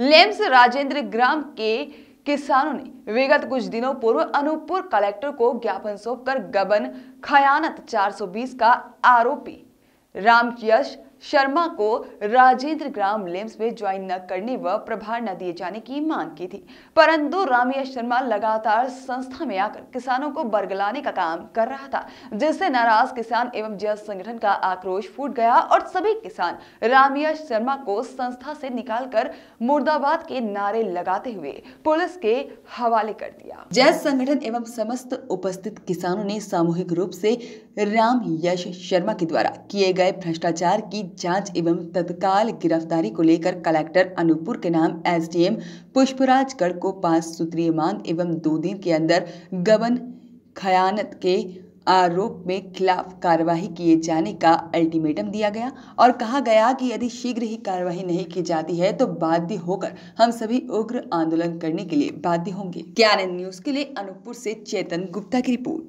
limbs Rajendra ग्राम के किसानों ने विगत कुछ दिनों पूर्व अनूपपुर कलेक्टर को ज्ञापन सौंपकर गबन खयानत 420 का आरोपी रामयश शर्मा को राजेंद्र ग्राम लिम्स में ज्वाइन न करने व प्रभार न दिए जाने की मांग की थी परंतु रामया शर्मा लगातार संस्था में आकर किसानों को बरगलाने का काम कर रहा था जिससे नाराज किसान एवं जय संगठन का आक्रोश फूट गया और सभी किसान रामया शर्मा को संस्था से निकालकर मुर्दाबाद के नारे लगाते हुए पुलिस के हवाले कर दिया जय संगठन एवं समस्त उपस्थित किसानों ने सामूहिक रूप से राम यश शर्मा के द्वारा किए गए भ्रष्टाचार की जांच एवं तत्काल गिरफ्तारी को लेकर कलेक्टर अनूपपुर के नाम एसडीएम पुष्पराज गढ़ को पांच सूत्रीय मांग एवं दो दिन के अंदर गबन खयानत के आरोप में खिलाफ कार्रवाई किए जाने का अल्टीमेटम दिया गया और कहा गया कि यदि शीघ्र ही कार्रवाई नहीं की जाती है तो बाध्य होकर हम सभी उग्र आंदोलन करने के लिए बाध्य होंगे क्या न्यूज के लिए अनूपपुर से चेतन गुप्ता की रिपोर्ट